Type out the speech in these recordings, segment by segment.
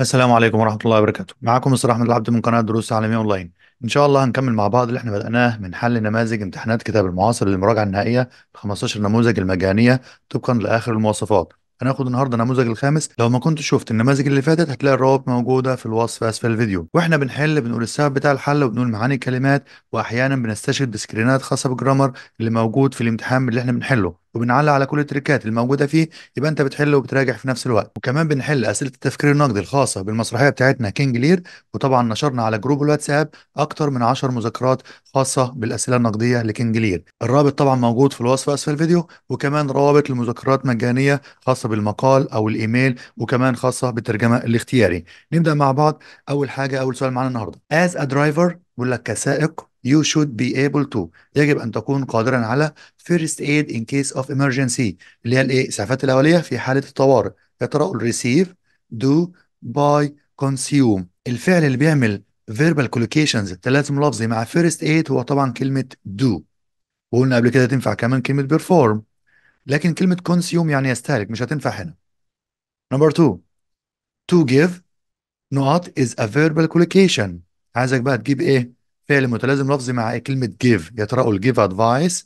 السلام عليكم ورحمة الله وبركاته معكم مستر أحمد العبد من قناة دروس تعليمية أونلاين إن شاء الله هنكمل مع بعض اللي احنا بدأناه من حل نماذج امتحانات كتاب المعاصر للمراجعة النهائية 15 نموذج المجانية طبقا لآخر المواصفات هناخد النهارده النموذج الخامس لو ما كنتش شفت النماذج اللي فاتت هتلاقي الروابط موجوده في الوصف اسفل الفيديو واحنا بنحل بنقول السبب بتاع الحل وبنقول معاني الكلمات واحيانا بنستشهد بسكرينات خاصه بالجرامر اللي موجود في الامتحان اللي احنا بنحله وبنعلق على كل التريكات الموجوده فيه يبقى انت بتحل وبتراجع في نفس الوقت وكمان بنحل اسئله التفكير النقدي الخاصه بالمسرحيه بتاعتنا كينج لير وطبعا نشرنا على جروب الواتساب اكتر من 10 مذكرات خاصه بالاسئله النقديه لكينج لير الرابط طبعا موجود في الوصف اسفل الفيديو وكمان روابط لمذكرات مجانيه خاصه بالمقال او الايميل وكمان خاصه بالترجمه الاختياري نبدا مع بعض اول حاجه اول سؤال معانا النهارده as a driver بقول لك كسائق You should be able to يجب أن تكون قادرا على first aid in case of emergency اللي هي الإيه؟ الإسعافات الأولية في حالة الطوارئ يا ترى receive do buy consume الفعل اللي بيعمل verbal collocations التلازم لفظي مع first aid هو طبعا كلمة do وقلنا قبل كده تنفع كمان كلمة perform لكن كلمة consume يعني يستهلك مش هتنفع هنا number two to give نقط is a verbal collocation عايزك بقى تجيب ايه فعل متلازم لفظي مع كلمه give يترقوا give advice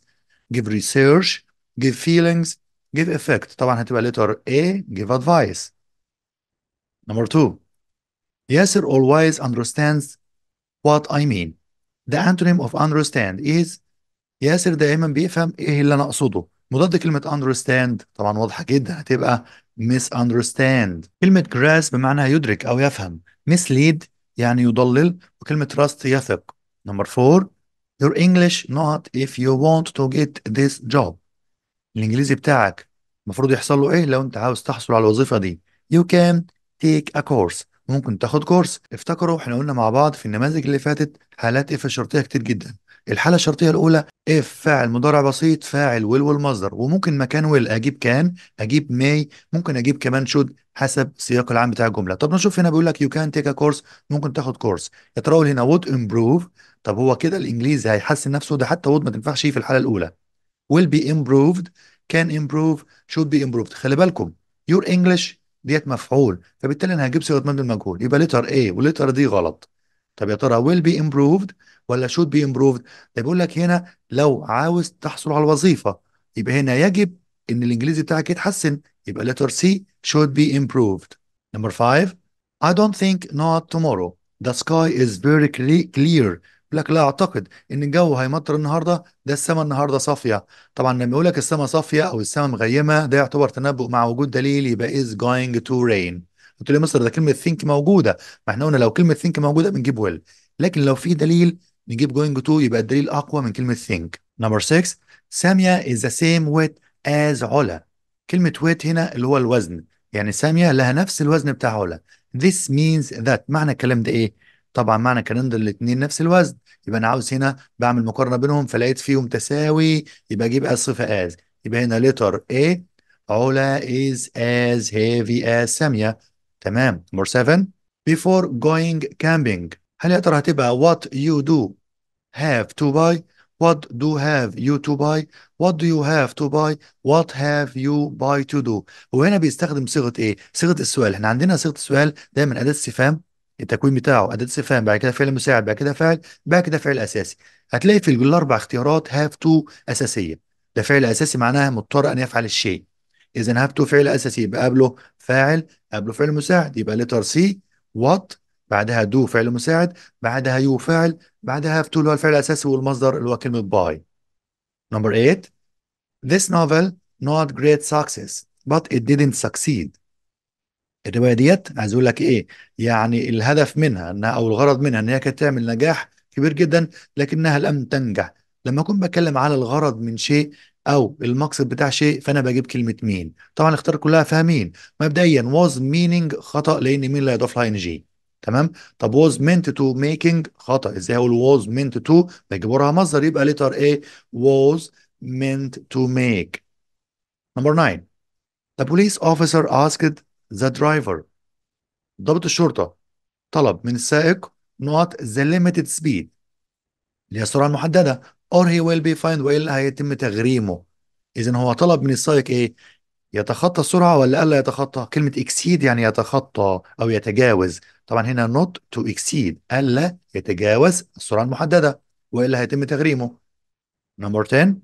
give research give feelings give effect طبعا هتبقى letter A give advice number two Yasser always understands what I mean the antonym of understand is ياسر دائما بيفهم ايه اللي انا اقصده مضاد كلمة understand طبعا واضحة جدا هتبقى misunderstand كلمة grasp بمعنى يدرك أو يفهم mislead يعني يضلل وكلمة trust يثق Number four, your English not if you want to get this job. الإنجليزي بتاعك المفروض يحصل له إيه لو أنت عاوز تحصل على الوظيفة دي. You can take a course. ممكن تاخد كورس. افتكروا احنا قلنا مع بعض في النماذج اللي فاتت حالات إف إيه الشرطية كتير جدا. الحالة الشرطية الأولى اف إيه، فاعل مضارع بسيط فاعل ويل والمصدر وممكن مكان ويل اجيب كان اجيب ماي ممكن اجيب كمان شود حسب السياق العام بتاع الجمله طب نشوف هنا بيقول لك يو كان تيك ا كورس ممكن تاخد كورس يتراول هنا وود امبروف طب هو كده الانجليزي هيحسن نفسه ده حتى وود ما تنفعش في الحاله الاولى ويل بي امبروفد كان امبروف شود بي امبروفد خلي بالكم يور انجلش ديت مفعول فبالتالي انا هجيب صيغه مبني المجهول يبقى لتر اي ولتر دي غلط طب يا ترى will be improved ولا should be improved ده طيب بيقول لك هنا لو عاوز تحصل على الوظيفه يبقى هنا يجب ان الانجليزي بتاعك يتحسن يبقى letter C should be improved number 5 I don't think not tomorrow the sky is very clear لك لا اعتقد ان الجو هيمطر النهارده ده السماء النهارده صافيه طبعا لما يقول لك السماء صافيه او السماء مغيمه ده يعتبر تنبؤ مع وجود دليل يبقى is going to rain قلت له يا مستر ده كلمه ثينك موجوده ما احنا قلنا لو كلمه ثينك موجوده بنجيب ويل لكن لو في دليل نجيب جوينج تو يبقى الدليل اقوى من كلمه ثينك نمبر 6 ساميه از ذا سيم ويت از علا كلمه ويت هنا اللي هو الوزن يعني ساميه لها نفس الوزن بتاع علا this means that معنى الكلام ده ايه طبعا معنى الكلام ده الاثنين نفس الوزن يبقى انا عاوز هنا بعمل مقارنه بينهم فلقيت فيهم تساوي يبقى اجيب الصفه از يبقى هنا ليتر A علا is as heavy as ساميه تمام number 7 before going camping هل يا ترى هتبقى what you do have to buy what do have you to buy what do you have to buy what have you buy to do وهنا بيستخدم صيغه ايه صيغه السؤال احنا عندنا صيغه السؤال دايما اداه استفهام التكوين بتاعه اداه استفهام بعد كده فعل مساعد بعد كده فعل بعد كده فعل اساسي هتلاقي في الاربع اختيارات have to اساسيه ده فعل اساسي معناها مضطر ان يفعل الشيء اذا هاف تو فعل اساسي يبقى قبله فاعل قبله فعل مساعد يبقى لتر سي وات بعدها دو فعل مساعد بعدها يو فاعل بعدها هاف تو اللي هو الفعل الاساسي والمصدر اللي هو كلمه باي نمبر 8 This novel not great success but it didn't succeed الروايه ديت عايز اقول لك ايه يعني الهدف منها انها او الغرض منها ان هي كانت تعمل نجاح كبير جدا لكنها لم تنجح لما اكون بتكلم على الغرض من شيء او المقصد بتاع شيء فانا بجيب كلمه مين طبعا الاختيار كلها فيها مين مبدئيا was meaning خطا لان مين اللي هيضاف لها جي تمام طب was meant to making خطا ازاي اقول was meant to بجيب وراها مصدر يبقى letter A was meant to make number 9 the police officer asked the driver ضابط الشرطه طلب من السائق not the limited speed اللي هي السرعه المحدده اور هي ويل بي فايند والا هيتم تغريمه اذا هو طلب من السائق ايه يتخطى السرعه ولا الا يتخطى كلمه اكسيد يعني يتخطى او يتجاوز طبعا هنا نوت تو اكسيد الا يتجاوز السرعه المحدده والا هيتم تغريمه نمبر 10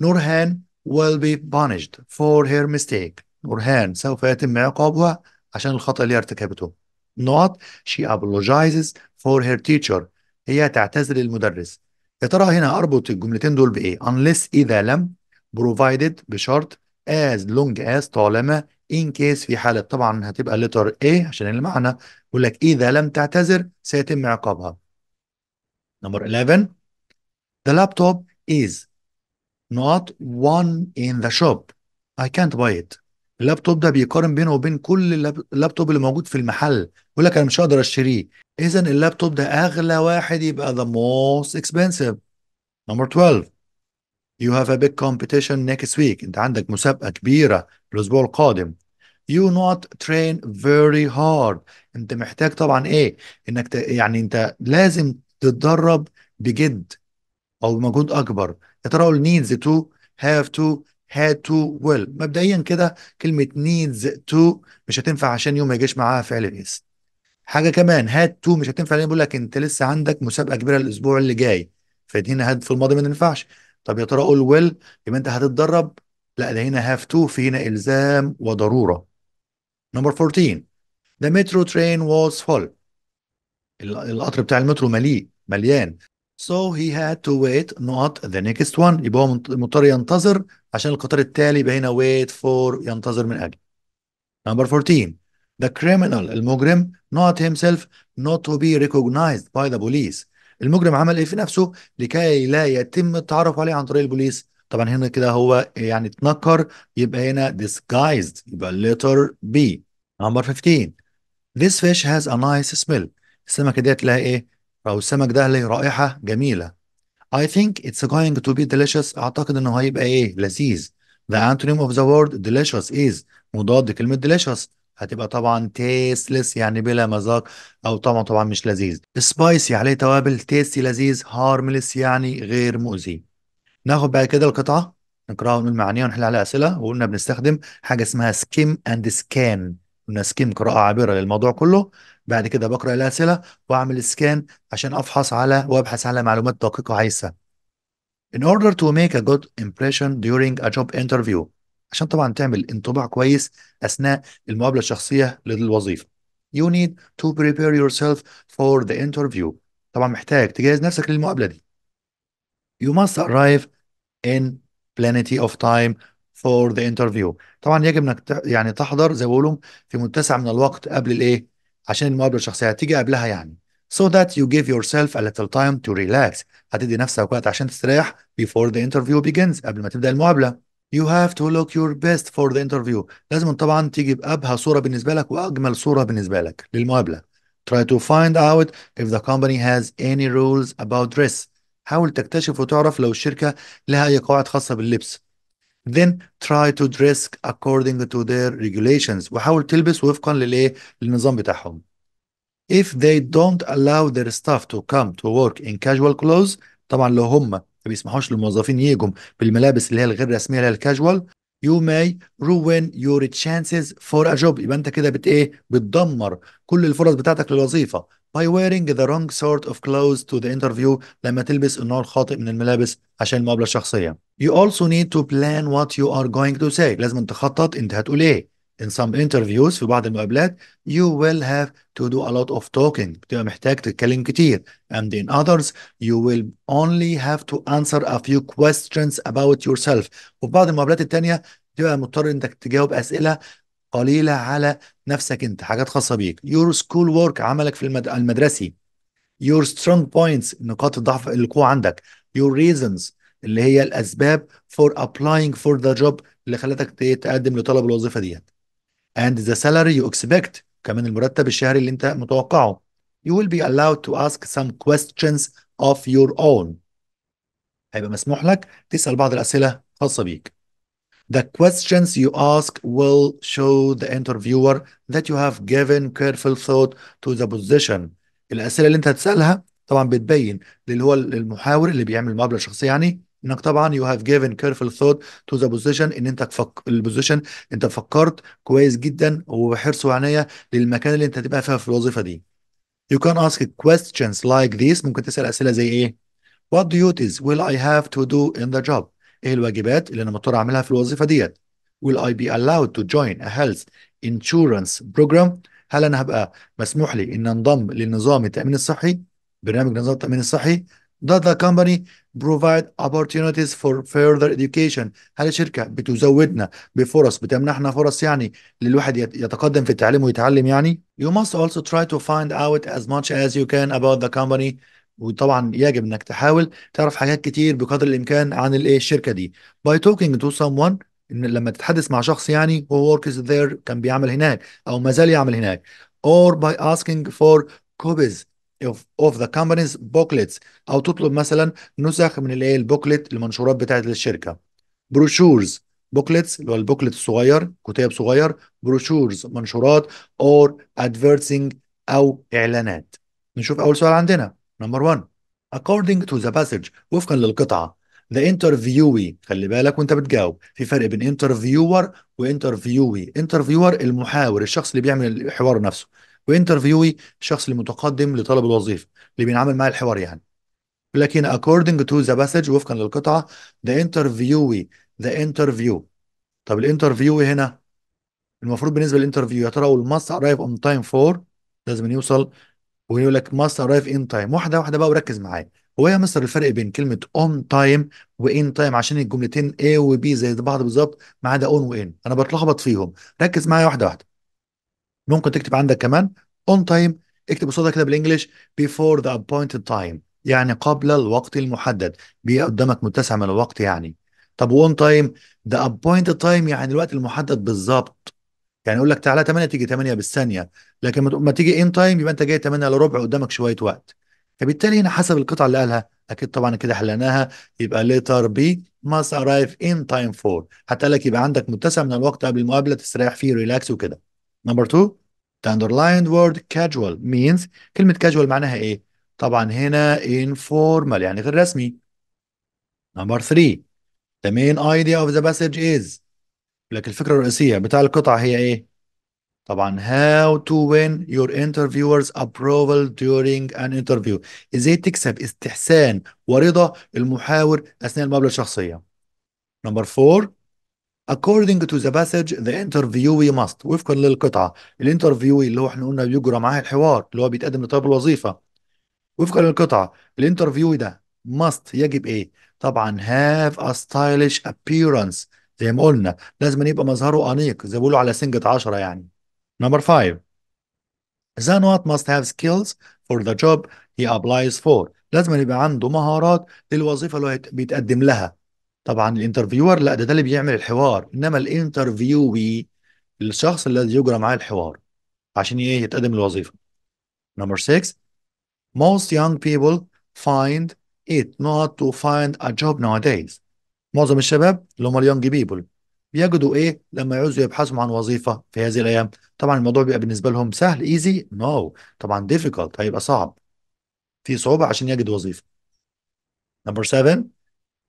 نورهان will be punished for her mistake نورهان سوف يتم عقابها عشان الخطأ اللي ارتكبته نوت she apologizes for her teacher هي تعتذر للمدرس يا ترى هنا اربط الجملتين دول بايه unless اذا لم provided بشرط as long as طالما in case في حاله طبعا هتبقى letter A عشان المعنى يقول لك اذا لم تعتذر سيتم عقابها نمبر 11 the laptop is not one in the shop I can't buy it اللابتوب ده بيقارن بينه وبين كل اللابتوب اللي موجود في المحل يقول لك انا مش هقدر اشتريه اذا اللابتوب ده اغلى واحد يبقى the most expensive number 12 you have a big competition next week انت عندك مسابقة كبيرة الاسبوع القادم you not train very hard انت محتاج طبعا ايه انك ت... يعني انت لازم تتدرب بجد او بمجهود اكبر يا ترى needs to have to had to will مبدئيا كده كلمة needs to مش هتنفع عشان يوم ما يجيش معاها فعل الاسم حاجة كمان had to مش هتنفع لان بيقول لك انت لسه عندك مسابقة كبيرة الاسبوع اللي جاي فهنا had في الماضي ما تنفعش طب يا ترى قول will يبقى انت هتتدرب لا ده هنا have to في هنا الزام وضرورة نمبر 14 the metro train was full القطر بتاع المترو مليء مليان So he had to wait not the next one يبقى هو مضطر ينتظر عشان القطار التالي يبقى هنا wait for ينتظر من أجل. Number 14 The criminal المجرم not himself not to be recognized by the police المجرم عمل ايه في نفسه لكي لا يتم التعرف عليه عن طريق البوليس طبعا هنا كده هو يعني اتنكر يبقى هنا disguised يبقى letter B number 15 This fish has a nice smell السمكة ديت لها ايه او السمك ده ليه رائحة جميلة I think it's going to be delicious أعتقد إنه هيبقى إيه لذيذ The antonym of the word delicious is مضاد لكلمة delicious هتبقى طبعا tasteless يعني بلا مذاق او طبعا طبعا مش لذيذ spicy عليه توابل tasty لذيذ harmless يعني غير مؤذي ناخد بقى كده القطعه نقراها ونقول معانيها ونحل عليها اسئله وقلنا بنستخدم حاجه اسمها skim and scan ونسكيم قراءة عابرة للموضوع كله بعد كده بقرأ الأسئلة وأعمل سكان عشان أفحص على وأبحث على معلومات دقيقة عايزة In order to make a good impression during a job interview عشان طبعا تعمل انطباع كويس أثناء المقابلة الشخصية للوظيفة You need to prepare yourself for the interview طبعا محتاج تجهز نفسك للمقابلة دي You must arrive in plenty of time فور ذا انترفيو طبعا يجب انك يعني تحضر زي ما بيقولوا في متسع من الوقت قبل الايه عشان المقابله الشخصيه تيجي قبلها يعني so that you give yourself a little time to relax هتدي نفسك وقت عشان تستريح before the interview begins قبل ما تبدا المقابله you have to look your best for the interview لازم طبعا تيجي بابهى صوره بالنسبه لك واجمل صوره بالنسبه لك للمقابله try to find out if the company has any rules about dress حاول تكتشف وتعرف لو الشركه لها اي قواعد خاصه باللبس then try to dress according to their regulations وحاول تلبس وفقا للايه للنظام بتاعهم if they don't allow their staff to come to work in casual clothes طبعا لو هم ما بيسمحوش للموظفين يجوا بالملابس اللي هي الغير رسميه اللي هي الكاجوال you may ruin your chances for a job يبقى انت كده بت ايه بتدمر كل الفرص بتاعتك للوظيفه by wearing the wrong sort of clothes to the interview لما تلبس النوع الخاطئ من الملابس عشان المقابله الشخصيه You also need to plan what you are going to say لازم تخطط انت هتقول ايه in some interviews في بعض المقابلات you will have to do a lot of talking بتبقى محتاج تتكلم كتير and in others you will only have to answer a few questions about yourself وفي بعض المقابلات التانية بتبقى مضطر انك تجاوب اسئلة قليلة على نفسك انت حاجات خاصة بيك your school work عملك في المد... المدرسي your strong points نقاط الضعف القوة عندك your reasons اللي هي الاسباب for applying for the job اللي خلتك تقدم لطلب الوظيفه ديت and the salary you expect كمان المرتب الشهري اللي انت متوقعه you will be allowed to ask some questions of your own هيبقى مسموح لك تسأل بعض الأسئلة خاصة بيك The questions you ask will show the interviewer that you have given careful thought to the position الأسئلة اللي انت هتسألها طبعا بتبين للي هو المحاور اللي بيعمل المقابلة الشخصية يعني انك طبعا يو هاف جيفن كيرفل ثوت تو ذا بوزيشن ان انت فك... البوزيشن انت فكرت كويس جدا وبحرص وعنايه للمكان اللي انت هتبقى فيها في الوظيفه دي. You can ask questions like this ممكن تسال اسئله زي ايه؟ What duties will I have to do in the job؟ ايه الواجبات اللي انا مضطر اعملها في الوظيفه ديت؟ Will I be allowed to join a health insurance program؟ هل انا هبقى مسموح لي ان انضم للنظام التامين الصحي؟ برنامج نظام التامين الصحي؟ Does the company provide opportunities for further education هل الشركة بتزودنا بفرص بتمنحنا فرص يعني للواحد يتقدم في التعليم ويتعلم يعني you must also try to find out as much as you can about the company وطبعا يجب انك تحاول تعرف حاجات كتير بقدر الامكان عن الايه الشركه دي by talking to someone ان لما تتحدث مع شخص يعني هو works there كان بيعمل هناك او ما زال يعمل هناك or by asking for copies of, of the company's booklets او تطلب مثلا نسخ من الايه البوكلت المنشورات بتاعت الشركه بروشورز بوكلتس اللي هو البوكلت الصغير كتاب صغير بروشورز منشورات اور ادفيرسينج او اعلانات نشوف اول سؤال عندنا نمبر 1 according to the passage وفقا للقطعه the interviewee خلي بالك وانت بتجاوب في فرق بين interviewer وانترفيوي interviewer المحاور الشخص اللي بيعمل الحوار نفسه وانترفيوي الشخص المتقدم لطلب الوظيفه اللي بينعمل معاه الحوار يعني لكن according to the passage وفقا للقطعه the interviewee the interview طب الانترفيو هنا المفروض بالنسبه للانترفيو يا ترى اقول must arrive on time for لازم يوصل ويقول لك must arrive in time واحده واحده بقى وركز معايا هو يا مستر الفرق بين كلمه on time وان تايم عشان الجملتين A وبي زي بعض بالظبط ما عدا اون وان انا بتلخبط فيهم ركز معايا واحده واحده ممكن تكتب عندك كمان اون تايم اكتب قصادها كده بالانجلش بيفور ذا appointed تايم يعني قبل الوقت المحدد بيئه قدامك متسع من الوقت يعني طب وان تايم ذا appointed تايم يعني الوقت المحدد بالظبط يعني يقول لك تعالى 8 تيجي 8 بالثانيه لكن ما تيجي ان تايم يبقى انت جاي 8 الا ربع قدامك شويه وقت فبالتالي هنا حسب القطعه اللي قالها اكيد طبعا كده حلناها يبقى ليتر بي ماس ارايف ان تايم فور حتى لك يبقى عندك متسع من الوقت قبل المقابله تستريح فيه ريلاكس وكده نمبر 2 the underlined word casual means كلمة casual معناها ايه؟ طبعا هنا informal يعني غير رسمي. نمبر 3 the main idea of the passage is لك الفكرة الرئيسية بتاع القطعة هي ايه؟ طبعا how to win your interviewer's approval during an interview ازاي تكسب استحسان ورضا المحاور اثناء المقابلة الشخصية. نمبر 4 According to the passage the interviewee must وفقا للقطعة الانترفيوي اللي هو احنا قلنا بيجرى معاه الحوار اللي هو بيتقدم لطلب الوظيفة وفقا للقطعة الانترفيوي ده must يجب ايه طبعا have a stylish appearance زي ما قلنا لازم يبقى مظهره أنيق زي ما بيقولوا على سنجة 10 يعني نمبر 5 Then what must have skills for the job he applies for لازم يبقى عنده مهارات للوظيفة اللي هو بيتقدم لها طبعا الانترفيور لا ده ده اللي بيعمل الحوار انما الانترفيوي الشخص الذي يجرى معاه الحوار عشان ايه يتقدم الوظيفه نمبر 6 most young people find it not to find a job nowadays معظم الشباب اللي هم اليونج بيبل بيجدوا ايه لما يعوزوا يبحثوا عن وظيفه في هذه الايام طبعا الموضوع بيبقى بالنسبه لهم سهل ايزي نو no. طبعا difficult هيبقى صعب في صعوبه عشان يجد وظيفه نمبر 7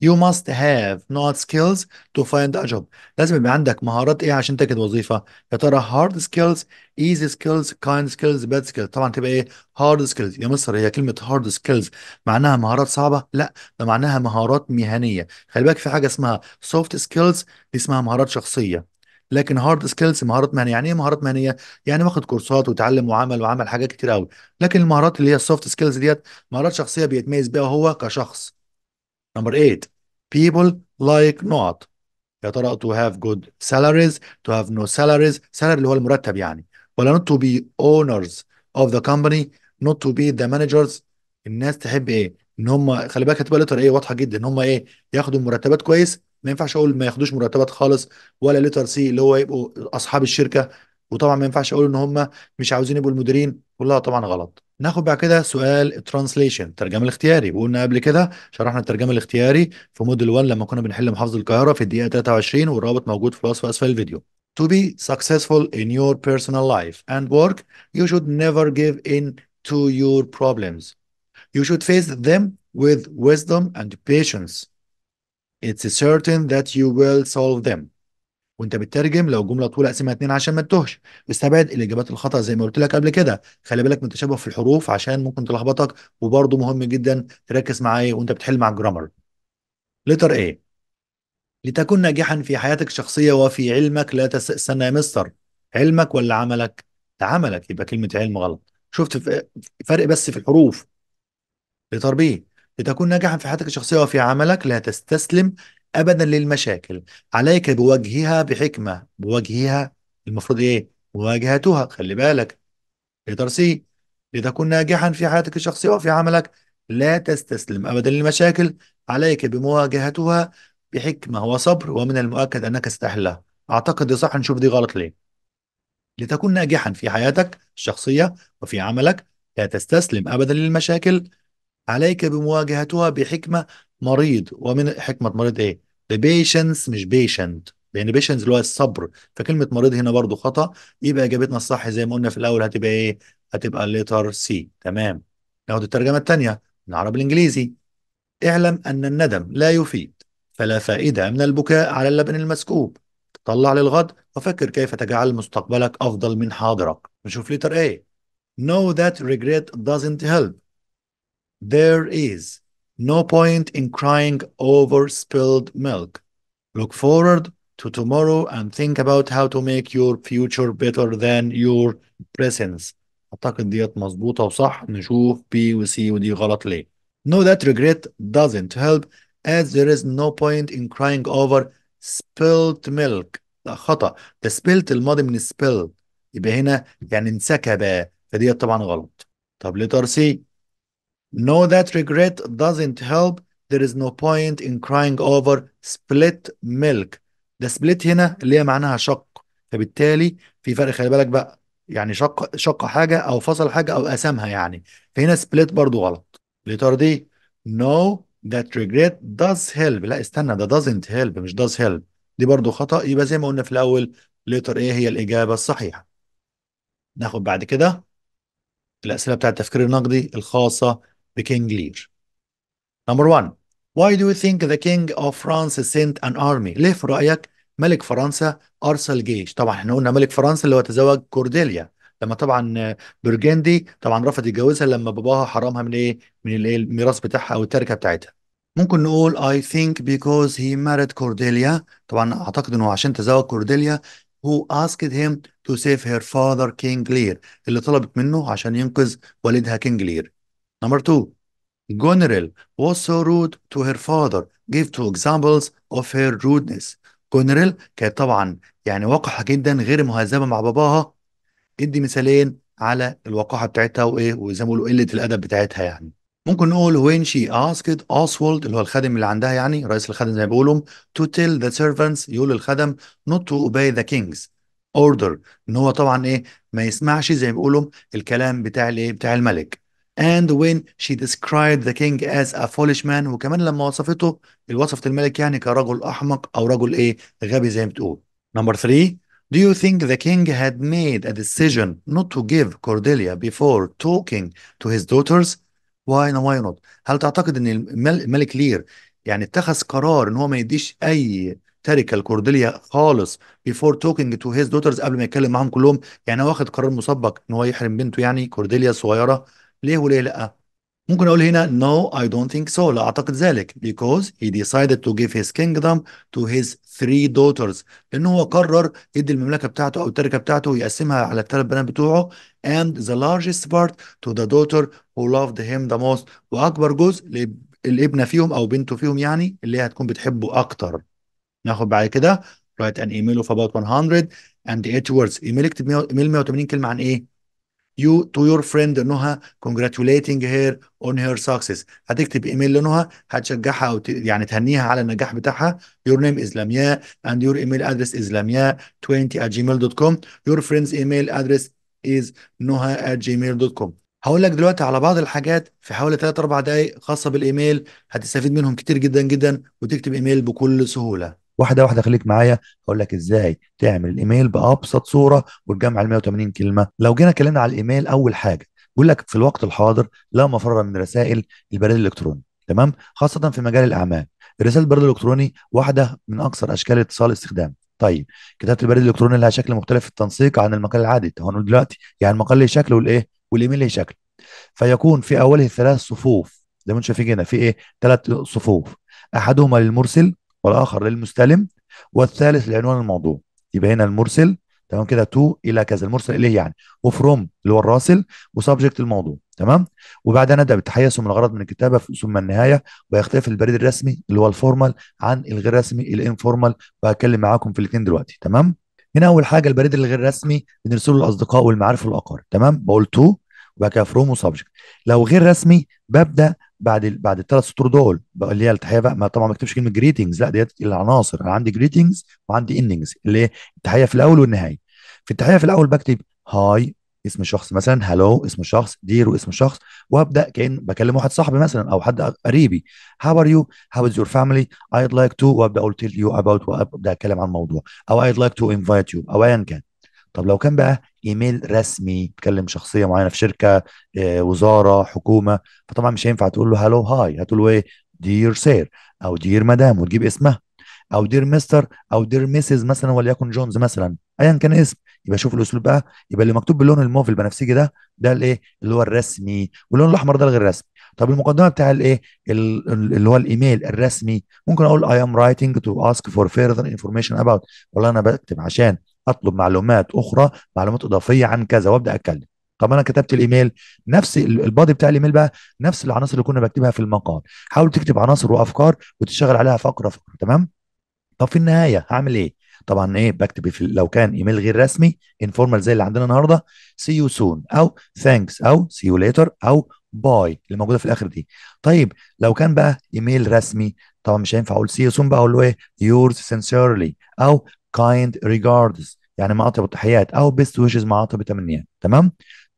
You must have not skills to find a job. لازم يبقى عندك مهارات ايه عشان تجد وظيفة؟ يا ترى hard skills, easy skills, kind skills, bad skills. طبعا تبقى ايه؟ hard skills. يا مصر هي كلمة hard skills معناها مهارات صعبة؟ لا، ده معناها مهارات مهنية. خلي بالك في حاجة اسمها soft skills دي اسمها مهارات شخصية. لكن هارد سكيلز مهارات مهنيه يعني ايه مهارات مهنيه يعني واخد كورسات وتعلم وعمل وعمل حاجات كتير قوي لكن المهارات اللي هي السوفت سكيلز ديت مهارات شخصيه بيتميز بيها هو كشخص Number eight, people like not يا ترى to have good salaries to have no salaries salary اللي هو المرتب يعني ولا not to be owners of the company not to be the managers الناس تحب ايه ان هم خلي بالك هتبقى لتر ايه واضحه جدا ان هم ايه ياخدوا مرتبات كويس ما ينفعش اقول ما ياخدوش مرتبات خالص ولا لتر سي اللي هو يبقوا اصحاب الشركه وطبعا ما ينفعش اقول ان هم مش عاوزين يبقوا المديرين كلها طبعا غلط ناخد بعد كده سؤال ترانسليشن الترجمه الاختياري وقلنا قبل كده شرحنا الترجمه الاختياري في موديل 1 لما كنا بنحل محافظه القاهره في الدقيقه 23 والرابط موجود في الوصف اسفل الفيديو To be successful in your personal life and work you should never give in to your problems you should face them with wisdom and patience it's certain that you will solve them وانت بتترجم لو جمله طويله اقسمها اثنين عشان ما تتوهش استبعد الاجابات الخطا زي ما قلت لك قبل كده خلي بالك من التشابه في الحروف عشان ممكن تلخبطك وبرده مهم جدا تركز معايا وانت بتحل مع الجرامر لتر ايه لتكن ناجحا في حياتك الشخصيه وفي علمك لا تستنى يا مستر علمك ولا عملك عملك يبقى كلمه علم غلط شفت فرق بس في الحروف بي لتكون ناجحا في حياتك الشخصيه وفي عملك لا تستسلم ابدا للمشاكل عليك بوجهها بحكمه بوجهها المفروض ايه مواجهتها خلي بالك لتر سي لتكن ناجحا في حياتك الشخصيه وفي عملك لا تستسلم ابدا للمشاكل عليك بمواجهتها بحكمه وصبر ومن المؤكد انك ستحلها اعتقد دي صح نشوف دي غلط ليه لتكن ناجحا في حياتك الشخصيه وفي عملك لا تستسلم ابدا للمشاكل عليك بمواجهتها بحكمه مريض ومن حكمه مريض ايه the patience مش patient لان يعني patience اللي هو الصبر فكلمه مريض هنا برضو خطا يبقى اجابتنا الصح زي ما قلنا في الاول هتبقى ايه هتبقى letter C تمام ناخد الترجمه الثانيه من العربي الانجليزي اعلم ان الندم لا يفيد فلا فائده من البكاء على اللبن المسكوب تطلع للغد وفكر كيف تجعل مستقبلك افضل من حاضرك نشوف لتر A know that regret doesn't help there is No point in crying over spilled milk. Look forward to tomorrow and think about how to make your future better than your present. أعتقد ديت مظبوطة وصح نشوف B و C ودي غلط ليه. Know that regret doesn't help as there is no point in crying over spilled milk. لا خطأ the spilled الماضي من spill يبقى هنا يعني انسكب فديت طبعا غلط. طب letter C Know that regret doesn't help. There is no point in crying over split milk. ده split هنا اللي هي معناها شق فبالتالي في فرق خلي بالك بقى يعني شق شق حاجة أو فصل حاجة أو قسمها يعني فهنا split برضو غلط لتر دي know that regret does help لا استنى ده doesn't help مش does help دي برضو خطأ يبقى زي ما قلنا في الأول لتر ايه هي الإجابة الصحيحة ناخد بعد كده الأسئلة بتاعت التفكير النقدي الخاصة the king Lear. Number one, why do you think the king of France sent an army? ليه في رأيك ملك فرنسا أرسل جيش؟ طبعا احنا قلنا ملك فرنسا اللي هو تزوج كورديليا لما طبعا برجندي طبعا رفض يتجوزها لما باباها حرمها من ايه؟ من الايه الميراث بتاعها أو التركة بتاعتها. ممكن نقول I think because he married Cordelia طبعا أعتقد إنه عشان تزوج كورديليا who asked him to save her father King Lear اللي طلبت منه عشان ينقذ والدها كينج لير Number two, Goneril was so rude to her father. Give two examples of her rudeness. Goneril كانت طبعا يعني وقحة جدا غير مهذبة مع باباها ادي مثالين على الوقاحة بتاعتها وايه وزي ما بيقولوا قلة الأدب بتاعتها يعني ممكن نقول when she asked Oswald اللي هو الخادم اللي عندها يعني رئيس الخدم زي ما بيقولوا to tell the servants يقول للخدم not to obey the king's order ان هو طبعا ايه ما يسمعش زي ما بيقولوا الكلام بتاع الايه بتاع الملك and when she described the king as a foolish man وكمان لما وصفته وصفت الملك يعني كرجل أحمق أو رجل إيه غبي زي ما بتقول number three Do you think the king had made a decision not to give Cordelia before talking to his daughters? Why no, why not? هل تعتقد ان الملك لير يعني اتخذ قرار ان هو ما يديش اي تركه لكورديليا خالص before talking to his daughters قبل ما يتكلم معاهم كلهم يعني هو واخد قرار مسبق ان هو يحرم بنته يعني كورديليا الصغيره ليه وليه لا ممكن اقول هنا no I don't think so لا اعتقد ذلك because he decided to give his kingdom to his three daughters لانه هو قرر يدي المملكه بتاعته او التركه بتاعته ويقسمها على الثلاث بنات بتوعه and the largest part to the daughter who loved him the most واكبر جزء الابنه فيهم او بنته فيهم يعني اللي هي هتكون بتحبه اكتر ناخد بعد كده write an email of about 100 and eight words ايميل اكتب ايميل 180 كلمه عن ايه يو تو يور فريند نهى congratulating هير اون هير success هتكتب ايميل لنهى هتشجعها او يعني تهنيها على النجاح بتاعها يور نيم از لمياء اند يور ايميل ادرس از لمياء 20 at gmail.com your friends email address is نهى at gmail.com هقول لك دلوقتي على بعض الحاجات في حوالي 3 4 دقائق خاصه بالايميل هتستفيد منهم كتير جدا جدا وتكتب ايميل بكل سهوله واحده واحده خليك معايا هقول لك ازاي تعمل الايميل بابسط صوره والجمع ال 180 كلمه لو جينا اتكلمنا على الايميل اول حاجه بيقول لك في الوقت الحاضر لا مفر من رسائل البريد الالكتروني تمام خاصه في مجال الاعمال رساله البريد الالكتروني واحده من اكثر اشكال الاتصال استخدام طيب كتابه البريد الالكتروني لها شكل مختلف في التنسيق عن المقال العادي هون دلوقتي يعني المقال له شكل والايه والايميل له شكل فيكون في اوله ثلاث صفوف زي ما انتم شايفين هنا في ايه ثلاث صفوف احدهما للمرسل والآخر للمستلم والثالث لعنوان الموضوع يبقى هنا المرسل تمام كده تو الى كذا المرسل اليه يعني وفروم اللي هو الراسل وسبجكت الموضوع تمام وبعدين نبدا بالتحيه من الغرض من الكتابه ثم النهايه ويختلف البريد الرسمي اللي هو الفورمال عن الغير رسمي الانفورمال وهتكلم معاكم في الاثنين دلوقتي تمام هنا اول حاجه البريد الغير رسمي بنرسله للاصدقاء والمعارف والاقارب تمام بقول تو وبعد كده فروم وسبجكت لو غير رسمي ببدا بعد ال... بعد الثلاث سطور دول اللي هي التحيه بقى ما طبعا ما بكتبش كلمه جريتنجز لا ديت العناصر انا عندي جريتنجز وعندي اننجز اللي هي التحيه في الاول والنهايه في التحيه في الاول بكتب هاي اسم الشخص مثلا هلو اسم الشخص دير واسم الشخص وابدا كان بكلم واحد صاحبي مثلا او حد قريبي هاو ار يو هاو از يور فاميلي ايد لايك تو وابدا اقول تيل يو اباوت وابدا اتكلم عن الموضوع او ايد لايك تو انفايت يو او ايا كان طب لو كان بقى ايميل رسمي بتكلم شخصيه معينه في شركه آه، وزاره حكومه فطبعا مش هينفع تقول له هالو هاي هتقول له ايه دير سير او دير مدام وتجيب اسمها او دير مستر او دير ميسز مثلا وليكن جونز مثلا ايا كان اسم يبقى شوف الاسلوب بقى يبقى اللي مكتوب باللون الموف البنفسجي ده ده الايه اللي هو الرسمي واللون الاحمر ده الغير رسمي طب المقدمه بتاع الايه اللي هو الايميل الرسمي ممكن اقول اي ام رايتنج تو اسك فور فيرذر انفورميشن اباوت والله انا بكتب عشان اطلب معلومات اخرى معلومات اضافيه عن كذا وابدا اتكلم طب انا كتبت الايميل نفس البادي بتاع الايميل بقى نفس العناصر اللي كنا بكتبها في المقال حاول تكتب عناصر وافكار وتشتغل عليها فقره فقره تمام طب في النهايه هعمل ايه طبعا ايه بكتب في لو كان ايميل غير رسمي انفورمال زي اللي عندنا النهارده سي يو سون او ثانكس او سي يو ليتر او باي اللي موجوده في الاخر دي طيب لو كان بقى ايميل رسمي طبعا مش هينفع اقول سي يو سون بقى اقول له ايه يورز سنسيرلي او كايند ريجاردز يعني اطيب التحيات او ويشز wishes اطيب التمنيات تمام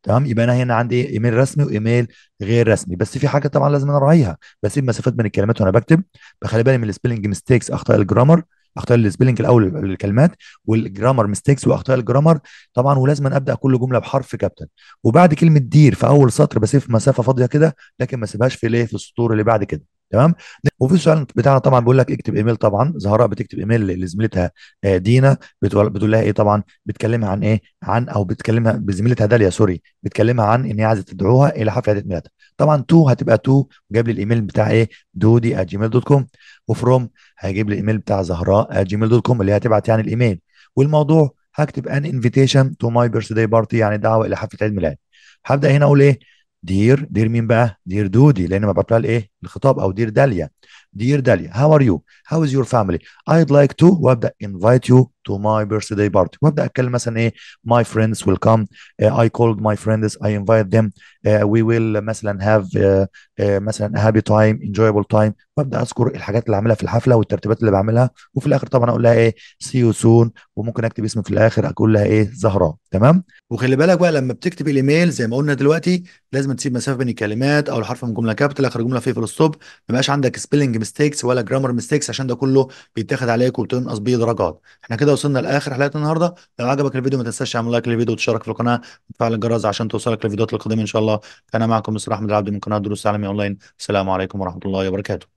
تمام يبقى انا هنا عندي ايميل رسمي وايميل غير رسمي بس في حاجه طبعا لازم اراعيها بسيب مسافات بين الكلمات وانا بكتب بخلي بالي من السبيلنج ميستيكس اخطاء الجرامر اخطاء السبيلنج الاول للكلمات والجرامر ميستيكس واخطاء الجرامر طبعا ولازم ابدا كل جمله بحرف كابتن وبعد كلمه دير في اول سطر بسيب مسافه فاضيه كده لكن ما اسيبهاش في ليه في السطور اللي بعد كده تمام وفي سؤال بتاعنا طبعا بيقول لك اكتب ايميل طبعا زهراء بتكتب ايميل لزميلتها آه، دينا بتقول لها ايه طبعا بتكلمها عن ايه عن او بتكلمها بزميلتها داليا سوري بتكلمها عن ان هي عايزه تدعوها الى حفله عيد ميلادها طبعا تو هتبقى تو جاب لي الايميل بتاع ايه دودي جيميل دوت كوم وفروم هيجيب لي الايميل بتاع زهراء جيميل دوت كوم اللي هتبعت يعني الايميل والموضوع هكتب ان انفيتيشن تو ماي بيرث داي بارتي يعني دعوه الى حفله عيد ميلاد هبدا هنا اقول ايه دير دير مين بقى؟ دير دودي لان ما بطلع الايه؟ الخطاب او دير داليا دير داليا هاو ار يو؟ هاو از يور فاميلي؟ ايد لايك تو وابدا انفايت يو to my birthday party وابدا اتكلم مثلا ايه my friends will come uh, I called my friends I invite them uh, we will مثلا have uh, uh, مثلا a happy time enjoyable time وابدا اذكر الحاجات اللي عاملها في الحفله والترتيبات اللي بعملها وفي الاخر طبعا اقول لها ايه see you soon وممكن اكتب اسمي في الاخر اقول لها ايه زهراء تمام وخلي بالك بقى لما بتكتب الايميل زي ما قلنا دلوقتي لازم تسيب مسافه بين الكلمات او الحرف من جمله كابيتال اخر جمله فيه في الستوب ما يبقاش عندك سبيلنج ميستيكس ولا جرامر ميستيكس عشان ده كله بيتاخد عليك وتنقص بيه درجات احنا كده كده وصلنا لاخر حلقه النهارده لو عجبك الفيديو ما تنساش تعمل لايك للفيديو وتشارك في القناه وتفعل الجرس عشان توصلك الفيديوهات القادمه ان شاء الله كان معكم مصطفى احمد العبد من قناه دروس عالمي اونلاين السلام عليكم ورحمه الله وبركاته